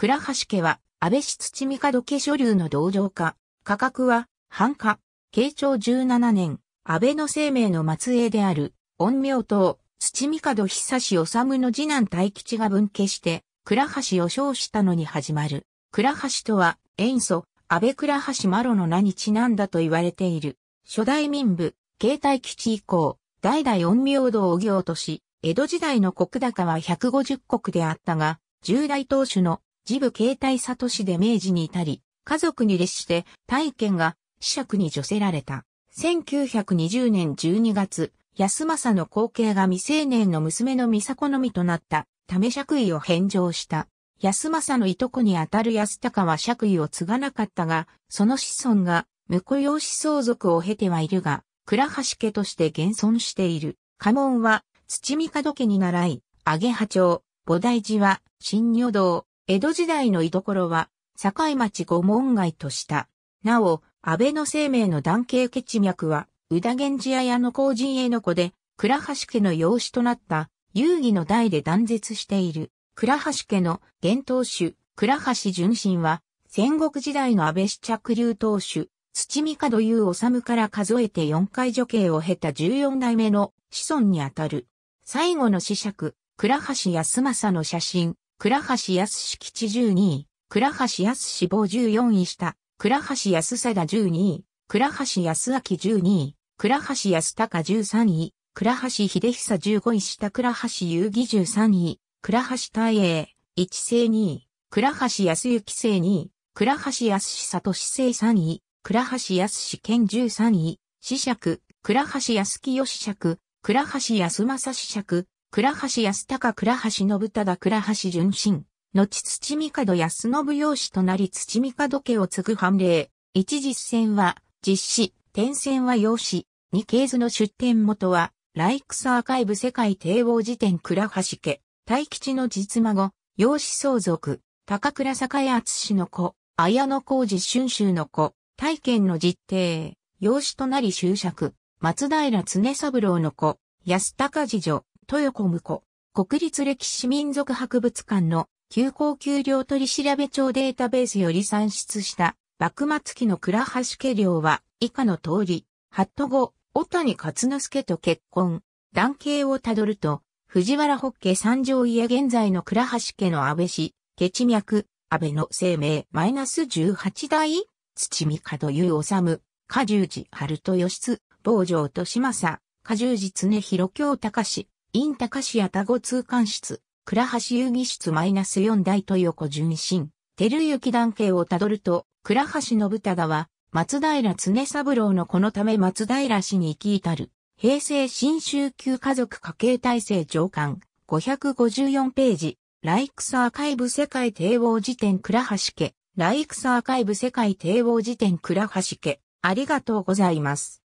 倉橋家は、安倍氏土門家所流の同情家。価格は、繁華。慶長17年、安倍の生命の末裔である、恩陽党、土門久志治の次男大吉が分家して、倉橋を称したのに始まる。倉橋とは、塩素、安倍倉橋マロの名にちなんだと言われている。初代民部、慶太吉以降、代々恩陽道を行とし、江戸時代の国高は150国であったが、従来当主の自部携帯里市で明治に至り、家族に列して大権が子爵に除せられた。1920年12月、安政の後継が未成年の娘の美佐子のみとなったため爵位を返上した。安政のいとこにあたる安高は爵位を継がなかったが、その子孫が婿養子相続を経てはいるが、倉橋家として現存している。家紋は、土見門家に習い、揚げ波長、菩提寺は、新女堂、江戸時代の居所は、境町五門街とした。なお、安倍の生命の男系血脈は、宇田源氏屋屋の工人への子で、倉橋家の養子となった、遊戯の代で断絶している。倉橋家の現当主、倉橋純信は、戦国時代の安倍試着流当主、土見門優治から数えて4回女系を経た14代目の子孫にあたる。最後の子爵、倉橋康政の写真、倉橋康吉12位、倉橋康志望14位下、倉橋康貞12位、倉橋康明12位、倉橋康隆13位、倉橋秀久15位下倉橋遊戯13位、倉橋大栄、一世2位、倉橋康之世2位、倉橋康里生3位、倉橋康健13位、子爵、倉橋康清子爵、倉橋康正子爵、倉橋安高倉橋信忠倉橋純真、後土角安信養子となり土角家を継ぐ判例、一実践は実施、転戦は養子、二系図の出典元は、ライクスアーカイブ世界帝王辞典倉橋家、大吉の実孫、養子相続、高倉栄厚氏の子、綾野浩二春秋の子、大賢の実弟、養子となり終釈、松平常三郎の子、安高次女、豊子婿子、国立歴史民族博物館の休校給料取調べ帳データベースより算出した幕末期の倉橋家寮は以下の通り、ハット後、小谷勝之助と結婚、男系をたどると、藤原北家三条家現在の倉橋家の安倍氏、ケチ脈、安倍の生命マイナス18代土見門湯治、加重寺春と義津、坊城と島佐、加重寺常広京隆イン市や田ゴ通関室、倉橋遊戯室マイナス4代豊子純真、照之団系をたどると、倉橋信忠は、松平常三郎のこのため松平氏に行き至る、平成新宗旧家族家系体制上官、554ページ、ライクスアーカイブ世界帝王辞典倉橋家、ライクスアーカイブ世界帝王辞典倉橋家、ありがとうございます。